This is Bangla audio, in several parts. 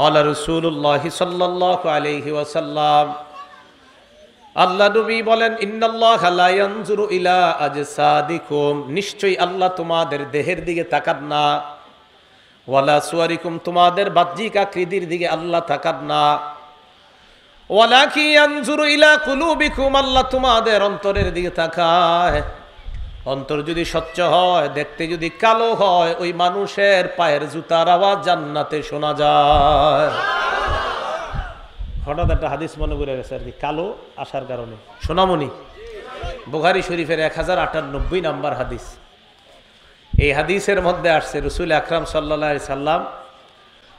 قال رسول الله صلى الله عليه وسلم আল্লাহ নবী বলেন ইন্নাল্লাহ লা ইয়ানজুরু ইলা আজসাদিকুম নিশ্চয়ই আল্লাহ তোমাদের দেহের দিকে তাকান না ওয়ালা সুয়ারিকুম তোমাদের বাহ্যিক আকৃতির দিকে আল্লাহ তাকান না ওয়ালাকি ইয়ানজুরু ইলা কুলুবিকুম আল্লাহ তোমাদের অন্তরের দিকে তাকায় অন্তর যদি স্বচ্ছ হয় দেখতে যদি কালো হয় ওই মানুষের পায়ের জুতার আওয়াজ জান্নাতে শোনা যায় হঠাৎ একটা হাদিস মনে করে গেছে আর কি কালো আসার কারণে সোনামণি বুখারি শরীফের এক হাজার আটানব্বই নাম্বার হাদিস এই হাদিসের মধ্যে আসছে রসুল আকরাম সাল্লা সাল্লাম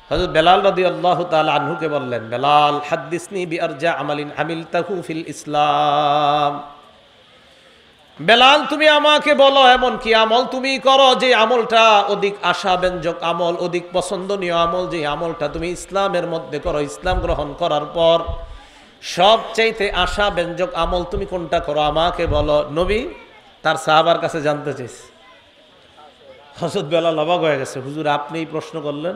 হজরত বেলাল রদি আল্লাহ তাল আনহুকে বললেন বেলাল হাদিসনি বি আরজা আমালিন আমিল তাহু ফিল ইসলাম বেলাল তুমি আমাকে বলো এমন কি আমল তুমি করো যে আমলটা অধিক আশা ব্যঞ্জক আমল অধিক পছন্দনীয় আমল যে আমলটা তুমি ইসলামের মধ্যে করো ইসলাম গ্রহণ করার পর সবচাইতে আশা ব্যঞ্জক আমল তুমি কোনটা করো আমাকে বলো নবী তার সাহাবার কাছে জানতে চাইছ হজরত বেলাল অবাক হয়ে গেছে হুজুর আপনি এই প্রশ্ন করলেন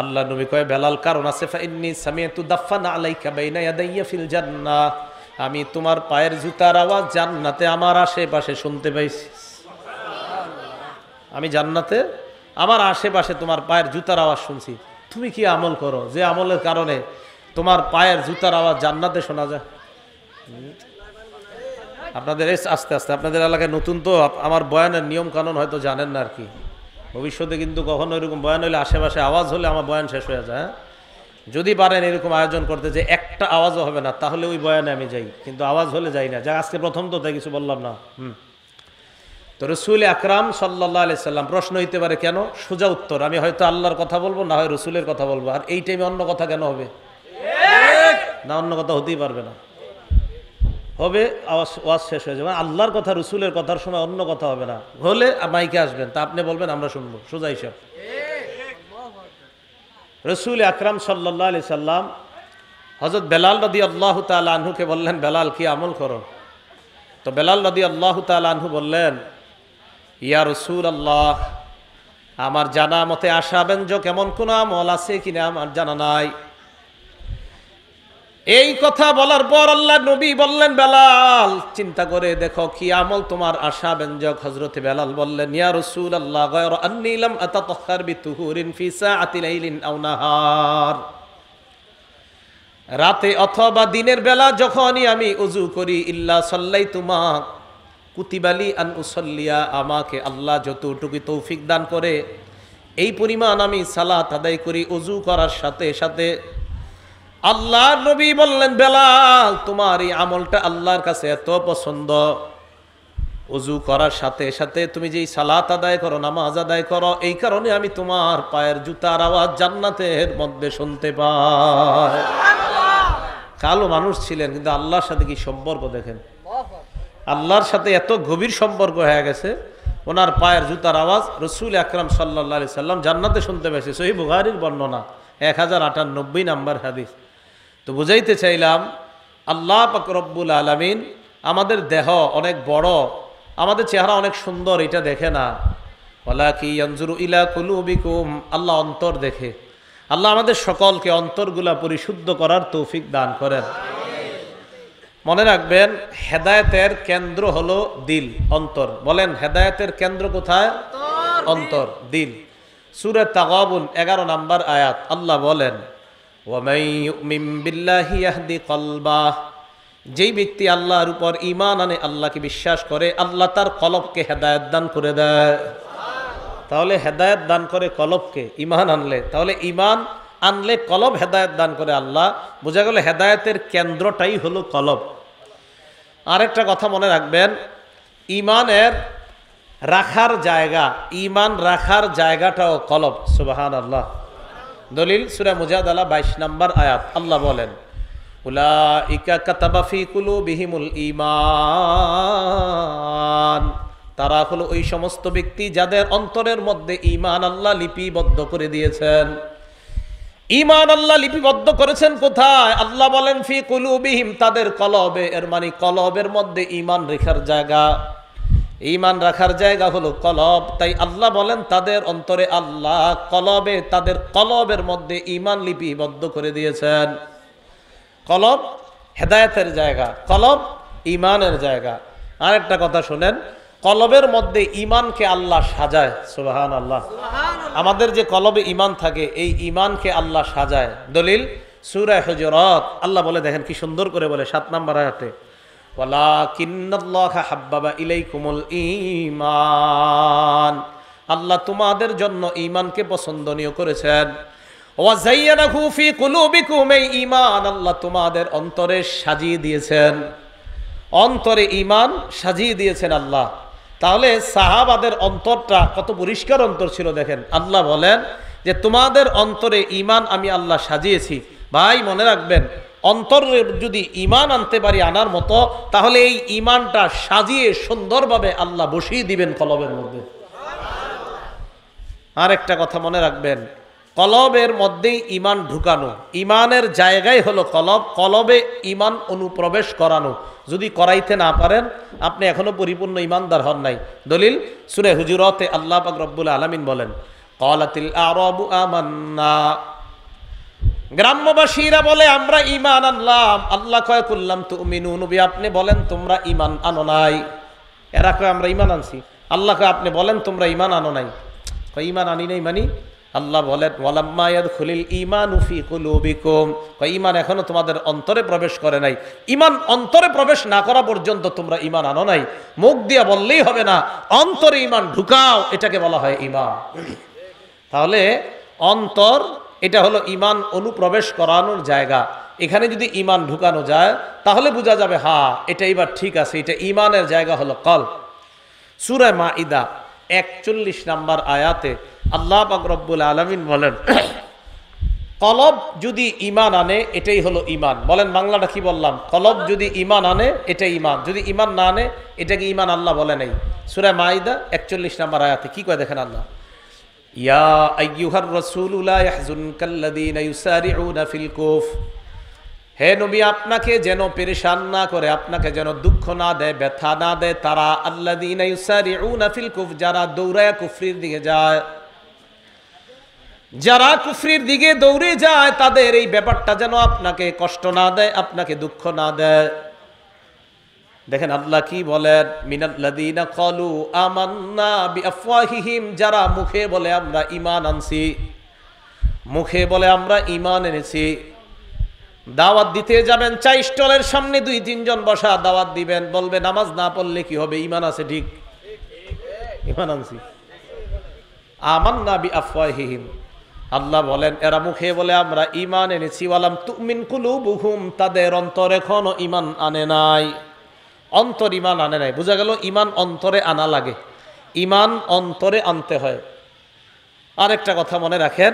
আল্লাহ নবী কয় বেলাল কারণ আছে ফাইন্নি সামিয়াতু না আলাইকা বাইনা ইয়াদাইয়া ফিল জান্নাহ আমি তোমার পায়ের জুতার আওয়াজ জান্নাতে আমার আশেপাশে শুনতে পাইছি আমি জান্নাতে আমার আশেপাশে তোমার পায়ের জুতার আওয়াজ শুনছি তুমি কি আমল করো যে আমলের কারণে তোমার পায়ের জুতার আওয়াজ জান্নাতে শোনা যায় আপনাদের এস আস্তে আস্তে আপনাদের এলাকায় নতুন তো আমার বয়ানের নিয়ম কানুন হয়তো জানেন না আর কি ভবিষ্যতে কিন্তু কখনো এরকম বয়ান হলে আশেপাশে আওয়াজ হলে আমার বয়ান শেষ হয়ে যায় হ্যাঁ? যদি পারেন এরকম আয়োজন করতে যে এক একটা আওয়াজও হবে না তাহলে ওই বয়ানে আমি যাই কিন্তু আওয়াজ হলে যাই না যা আজকে প্রথম তো তাই কিছু বললাম না হুম তো রসুল আকরাম সাল্লাহ আলি সাল্লাম প্রশ্ন হইতে পারে কেন সোজা উত্তর আমি হয়তো আল্লাহর কথা বলবো না হয় রসুলের কথা বলবো আর এই টাইমে অন্য কথা কেন হবে না অন্য কথা হতেই পারবে না হবে আওয়াজ ওয়াজ শেষ হয়ে যাবে আল্লাহর কথা রসুলের কথার সময় অন্য কথা হবে না হলে মাইকে আসবেন তা আপনি বলবেন আমরা শুনবো সোজা হিসাব রসুল আকরাম সাল্লাহ আলি সাল্লাম হজরত বেলাল রদি আল্লাহ তালুকে বললেন বেলাল কি আমল করো তো বেলাল রদি আল্লাহ তালু বললেন ইয়া রসুল আল্লাহ আমার জানা মতে আশা ব্যঞ্জক এমন কোন আমল আছে কিনা আমার জানা নাই এই কথা বলার পর আল্লাহ নবী বললেন বেলাল চিন্তা করে দেখো কি আমল তোমার আশা ব্যঞ্জক হজরত বেলাল বললেন ইয়া রসুল আল্লাহ গয়র আন্নিলাম আতা তখার বিতুহুরিন ফিসা আতিলাইলিন নাহার রাতে অথবা দিনের বেলা যখনই আমি উজু করি ইল্লা সল্লাই তুমা কুতিবালি আন উসল্লিয়া আমাকে আল্লাহ যতটুকু তৌফিক দান করে এই পরিমাণ আমি সালাত আদায় করি উজু করার সাথে সাথে আল্লাহ নবী বললেন বেলাল তোমার এই আমলটা আল্লাহর কাছে এত পছন্দ উজু করার সাথে সাথে তুমি যেই সালাত আদায় করো নামাজ আদায় করো এই কারণে আমি তোমার পায়ের জুতার আওয়াজ জান্নাতের মধ্যে শুনতে পাই কালো মানুষ ছিলেন কিন্তু আল্লাহর সাথে কি সম্পর্ক দেখেন আল্লাহর সাথে এত গভীর সম্পর্ক হয়ে গেছে ওনার পায়ের জুতার আওয়াজ রসুল আকরাম সাল্লা সাল্লাম জান্নাতে শুনতে পেয়েছে সহি বুহারির বর্ণনা এক হাজার আটানব্বই নাম্বার হাদিস তো বুঝাইতে চাইলাম আল্লাহ পাক রব্বুল আলমিন আমাদের দেহ অনেক বড় আমাদের চেহারা অনেক সুন্দর এটা দেখে না ওলা কি ইলা কুলুবিকুম আল্লাহ অন্তর দেখে আল্লাহ আমাদের সকলকে অন্তরগুলা পরিশুদ্ধ করার তৌফিক দান করেন মনে রাখবেন হেদায়তের কেন্দ্র হলো দিল অন্তর বলেন হেদায়তের কেন্দ্র কোথায় অন্তর দিল সুরে তাগাবুল এগারো নাম্বার আয়াত আল্লাহ বলেন যেই ব্যক্তি আল্লাহর উপর ইমান আনে আল্লাহকে বিশ্বাস করে আল্লাহ তার কলবকে হেদায়ত দান করে দেয় তাহলে হেদায়ত দান করে কলবকে ইমান আনলে তাহলে ইমান আনলে কলব হেদায়ত দান করে আল্লাহ বোঝা গেল হেদায়তের কেন্দ্রটাই হলো কলব আরেকটা কথা মনে রাখবেন ইমানের রাখার জায়গা ইমান রাখার জায়গাটাও কলব সুবাহান আল্লাহ দলিল সুরা মুজাদ আলা বাইশ নম্বর আয়াত আল্লাহ বলেন উলা ইকা কাতাবাফি কুলু বিহিমুল ইমান তারা হলো ওই সমস্ত ব্যক্তি যাদের অন্তরের মধ্যে ইমান আল্লাহ লিপিবদ্ধ করে দিয়েছেন ইমান আল্লাহ লিপিবদ্ধ করেছেন কোথায় আল্লাহ বলেন ফি কুলুবিহিম তাদের কলবে এর মানে কলবের মধ্যে ইমান রেখার জায়গা ইমান রাখার জায়গা হলো কলব তাই আল্লাহ বলেন তাদের অন্তরে আল্লাহ কলবে তাদের কলবের মধ্যে ইমান লিপিবদ্ধ করে দিয়েছেন কলব হেদায়তের জায়গা কলব ইমানের জায়গা আরেকটা কথা শোনেন কলবের মধ্যে ইমানকে আল্লাহ সাজায় সুবাহান আল্লাহ আমাদের যে কলবে ইমান থাকে এই ইমানকে আল্লাহ সাজায় দলিল সুরায় হজরত আল্লাহ বলে দেখেন কি সুন্দর করে বলে সাত নম্বর আয়াতে ইমান আল্লাহ তোমাদের জন্য ইমানকে পছন্দনীয় করেছেন ইমান আল্লাহ তোমাদের অন্তরে সাজিয়ে দিয়েছেন অন্তরে ইমান সাজিয়ে দিয়েছেন আল্লাহ তাহলে সাহাবাদের অন্তরটা কত পরিষ্কার অন্তর ছিল দেখেন আল্লাহ বলেন যে তোমাদের অন্তরে ইমান আমি আল্লাহ সাজিয়েছি ভাই মনে রাখবেন অন্তর যদি ইমান আনতে পারি আনার মতো তাহলে এই ইমানটা সাজিয়ে সুন্দরভাবে আল্লাহ বসিয়ে দিবেন কলবের মধ্যে আর একটা কথা মনে রাখবেন কলবের মধ্যেই ইমান ঢুকানো ইমানের জায়গায় হলো কলব কলবে ইমান অনুপ্রবেশ করানো যদি করাইতে না পারেন আপনি এখনো পরিপূর্ণ ইমানদার হন নাই দলিল সুরে হুজুরতে আল্লাহ পাক রব্বুল আলমিন বলেন কলাতিল আরবু আমান্না গ্রাম্যবাসীরা বলে আমরা ইমান আনলাম আল্লাহ কয় করলাম তো মিনু নবী আপনি বলেন তোমরা ইমান আনো নাই এরা কয় আমরা ইমান আনছি আল্লাহ কয় আপনি বলেন তোমরা ইমান আনো নাই কয় ইমান আনি নাই মানি আল্লাহ বলেন ওয়ালাম্মায়াদ খুলিল ইমান উফি কুলুবিকুম ইমান এখনও তোমাদের অন্তরে প্রবেশ করে নাই ইমান অন্তরে প্রবেশ না করা পর্যন্ত তোমরা ইমান আনো নাই মুখ দিয়ে বললেই হবে না অন্তরে ইমান ঢুকাও এটাকে বলা হয় ইমান তাহলে অন্তর এটা হলো ইমান অনুপ্রবেশ করানোর জায়গা এখানে যদি ইমান ঢুকানো যায় তাহলে বোঝা যাবে হ্যাঁ এটা এবার ঠিক আছে এটা ইমানের জায়গা হলো কল সুরায় মা ইদা একচল্লিশ নাম্বার আয়াতে আল্লাহ রব্বুল আলমিন বলেন কলব যদি ইমান আনে এটাই হলো ইমান বলেন বাংলাটা কি বললাম কলব যদি ইমান আনে এটাই ইমান যদি ইমান না আনে এটাকে ইমান আল্লাহ বলে নাই সুরে মাইদা একচল্লিশ নাম্বার আয়াতে কি কয় দেখেন আল্লাহ ইয়া আইয়ুহার রাসূল লা ইয়াহজুনকাল্লাযীনা ইউসারিউনা ফিল কুফ হে নবী আপনাকে যেন পেরেশান না করে আপনাকে যেন দুঃখ না দেয় ব্যথা না দেয় তারা আল্লাহ দিন ফিল কুফ যারা দৌড়ায় কুফরির দিকে যায় যারা কুফরির দিকে দৌড়ে যায় তাদের এই ব্যাপারটা যেন আপনাকে কষ্ট না দেয় আপনাকে দুঃখ না দেয় দেখেন আল্লাহ কি বলেন মিনাল্লাদিনা কলু আমান্না বিআফওয়াহিহিম যারা মুখে বলে আমরা ঈমান আনছি মুখে বলে আমরা ঈমান এনেছি দাওয়াত দিতে যাবেন চা স্টলের সামনে দুই তিনজন বসা দাওয়াত দিবেন বলবে নামাজ না পড়লে কি হবে ঈমান আছে ঠিক ঈমান আনছি আমান্না বিআফওয়াহিহিম আল্লাহ বলেন এরা মুখে বলে আমরা ইমান এনেছি বলাম তুমিন কুলু বুহুম তাদের অন্তর এখনও ইমান আনে নাই অন্তর ইমান আনে নাই বোঝা গেল ইমান অন্তরে আনা লাগে ইমান অন্তরে আনতে হয় আরেকটা কথা মনে রাখেন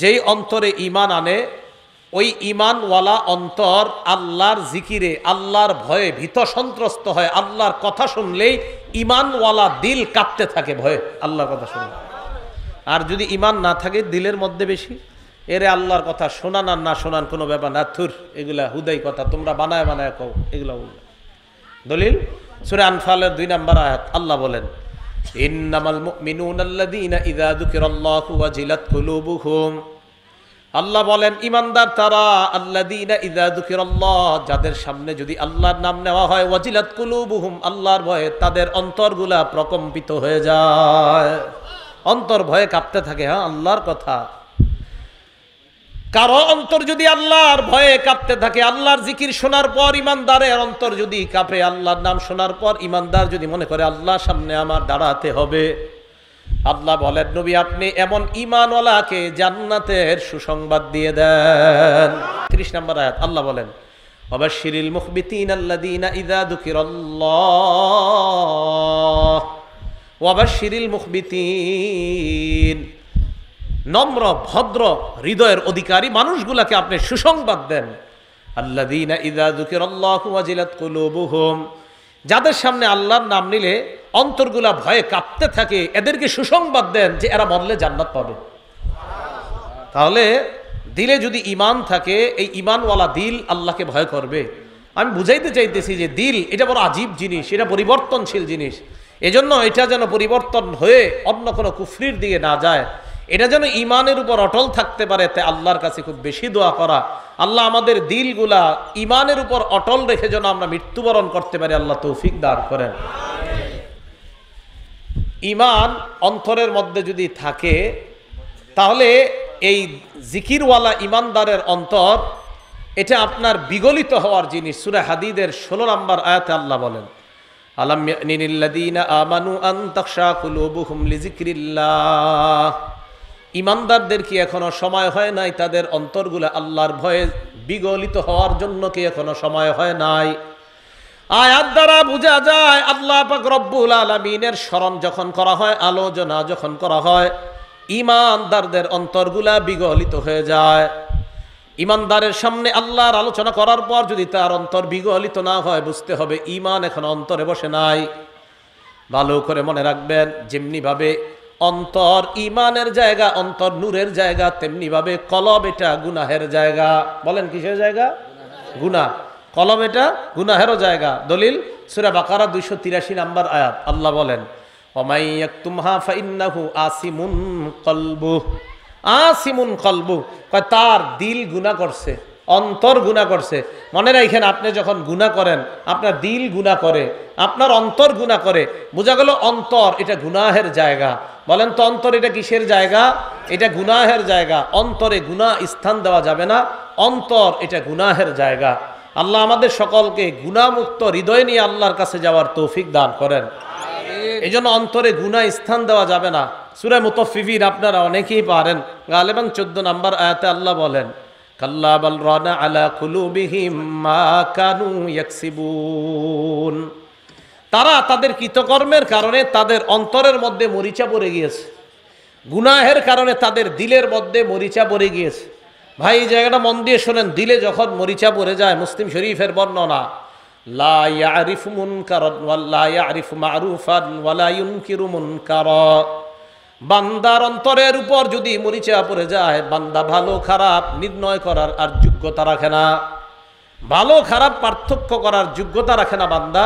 যেই অন্তরে ইমান আনে ওই ইমানওয়ালা অন্তর আল্লাহর জিকিরে আল্লাহর ভয়ে ভীত সন্ত্রস্ত হয় আল্লাহর কথা শুনলেই ইমানওয়ালা দিল কাঁপতে থাকে ভয়ে আল্লাহর কথা শুনলে আর যদি ইমান না থাকে দিলের মধ্যে বেশি এরে আল্লাহর কথা শোনান আর না শোনান কোনো ব্যাপার না থুর এগুলা হুদাই কথা তোমরা বানায় বানায় কও এগুলা দলিল সুরে আনফালের দুই নাম্বার আয়াত আল্লাহ বলেন ইন্নামাল মিনুন আল্লাদিনা ইদা দুকিরাল্লাহু ওয়াজিলাত কুলুবুহুম আল্লাহ বলেন ইমানদার তারা আল্লাদিনা ইদা দুকিরাল্লাহ যাদের সামনে যদি আল্লাহর নাম নেওয়া হয় ওয়াজিলাত কুলুবুহুম আল্লাহর ভয়ে তাদের অন্তরগুলা প্রকম্পিত হয়ে যায় অন্তর ভয়ে কাঁপতে থাকে হ্যাঁ আল্লাহর কথা কারো অন্তর যদি আল্লাহর ভয়ে কাঁপতে থাকে আল্লাহর জিকির শোনার পর ইমানদারের অন্তর যদি কাঁপে আল্লাহর নাম শোনার পর ইমানদার যদি মনে করে আল্লাহ সামনে আমার দাঁড়াতে হবে আল্লাহ বলেন নবী আপনি এমন ইমানওয়ালাকে জান্নাতের সুসংবাদ দিয়ে দেন ত্রিশ নম্বর আয়াত আল্লাহ বলেন অবশ্যিরিল মুখবিতিন দিন ইদা দুঃখির আল্লাহ ওয়াবার শিরিল মুখবিতিন নম্র ভদ্র হৃদয়ের অধিকারী মানুষগুলাকে আপনি সুসংবাদ দেন আল্লাদিনা যাদের সামনে আল্লাহর নাম নিলে অন্তরগুলা ভয়ে কাঁপতে থাকে এদেরকে সুসংবাদ দেন যে এরা মরলে জান্নাত পাবে তাহলে দিলে যদি ইমান থাকে এই ইমানওয়ালা দিল আল্লাহকে ভয় করবে আমি বুঝাইতে চাইতেছি যে দিল এটা বড় আজীব জিনিস এটা পরিবর্তনশীল জিনিস এজন্য এটা যেন পরিবর্তন হয়ে অন্য কোনো কুফরির দিকে না যায় এটা যেন ইমানের উপর অটল থাকতে পারে তাই আল্লাহর কাছে খুব বেশি দোয়া করা আল্লাহ আমাদের দিলগুলা ইমানের উপর অটল রেখে যেন আমরা মৃত্যুবরণ করতে পারি আল্লাহ তৌফিক দান করেন ইমান অন্তরের মধ্যে যদি থাকে তাহলে এই জিকিরওয়ালা ইমানদারের অন্তর এটা আপনার বিগলিত হওয়ার জিনিস সুরে হাদিদের ষোলো নম্বর আয়াতে আল্লাহ বলেন আলাম ইয়ানিল্লাযীনা আমানু আন কুলুবুহুম লিযিকরিল্লাহ ইমানদারদের কি এখনো সময় হয় নাই তাদের অন্তরগুলো আল্লাহর ভয়ে বিগলিত হওয়ার জন্য কি এখনো সময় হয় নাই আয়াত দ্বারা বোঝা যায় আল্লাহ পাক রব্বুল আলামিনের স্মরণ যখন করা হয় আলোচনা যখন করা হয় ইমানদারদের অন্তরগুলা বিগলিত হয়ে যায় ইমানদারের সামনে আল্লাহর আলোচনা করার পর যদি তার অন্তর বিগলিত না হয় বুঝতে হবে ইমান এখন অন্তরে বসে নাই ভালো করে মনে রাখবেন যেমনিভাবে অন্তর ইমানের জায়গা অন্তর নূরের জায়গা তেমনিভাবে কলব এটা গুনাহের জায়গা বলেন কিসের জায়গা গুনা কলম এটা গুনাহেরও জায়গা দলিল সুরা বাকারা দুইশো তিরাশি নাম্বার আয়াত আল্লাহ বলেন অমাইয়াক তুমহা ফাইন্নাহু আসিমুন কলবুহ আসিমুন কলবু কয় তার দিল গুণা করছে অন্তর গুণা করছে মনে রাখেন আপনি যখন গুণা করেন আপনার দিল গুণা করে আপনার অন্তর গুণা করে বোঝা গেল অন্তর এটা গুনাহের জায়গা বলেন তো অন্তর এটা কিসের জায়গা এটা গুনাহের জায়গা অন্তরে গুণা স্থান দেওয়া যাবে না অন্তর এটা গুনাহের জায়গা আল্লাহ আমাদের সকলকে গুণামুক্ত হৃদয় নিয়ে আল্লাহর কাছে যাওয়ার তৌফিক দান করেন এই জন্য অন্তরে গুণা স্থান দেওয়া যাবে না সুরা মুতফিফির আপনারা অনেকেই পারেন গালেবান চোদ্দ নম্বর আয়াতে আল্লাহ বলেন কাল্লা বল আলা কুলুবিহিম মা কানু তারা তাদের কৃতকর্মের কারণে তাদের অন্তরের মধ্যে মরিচা পড়ে গিয়েছে গুনাহের কারণে তাদের দিলের মধ্যে মরিচা পড়ে গিয়েছে ভাই জায়গাটা মন দিয়ে শোনেন দিলে যখন মরিচা পড়ে যায় মুসলিম শরীফের বর্ণনা মুন মারুফান বান্দার অন্তরের উপর যদি মরিচা পড়ে যায় বান্দা ভালো খারাপ নির্ণয় করার আর যোগ্যতা রাখে না ভালো খারাপ পার্থক্য করার যোগ্যতা রাখে না বান্দা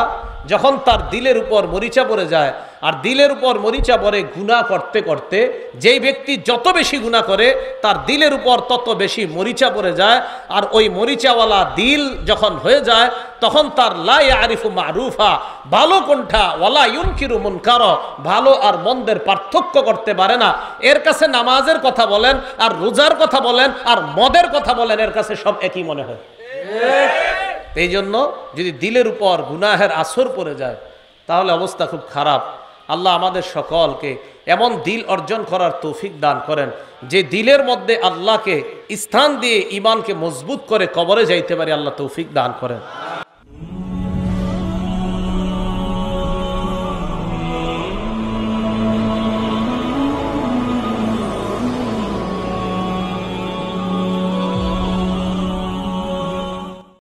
যখন তার দিলের উপর মরিচা পড়ে যায় আর দিলের উপর মরিচা পরে গুণা করতে করতে যেই ব্যক্তি যত বেশি গুণা করে তার দিলের উপর তত বেশি মরিচা পড়ে যায় আর ওই মরিচাওয়ালা দিল যখন হয়ে যায় তখন তার লাই আরিফু মারুফা ভালো কোনটা ওলা ইউনকিরু মুনকার ভালো আর মন্দের পার্থক্য করতে পারে না এর কাছে নামাজের কথা বলেন আর রোজার কথা বলেন আর মদের কথা বলেন এর কাছে সব একই মনে হয় এই জন্য যদি দিলের উপর গুনাহের আসর পড়ে যায় তাহলে অবস্থা খুব খারাপ আল্লাহ আমাদের সকলকে এমন দিল অর্জন করার তৌফিক দান করেন যে দিলের মধ্যে আল্লাহকে স্থান দিয়ে ইমানকে মজবুত করে কবরে যাইতে পারে আল্লাহ তৌফিক দান করেন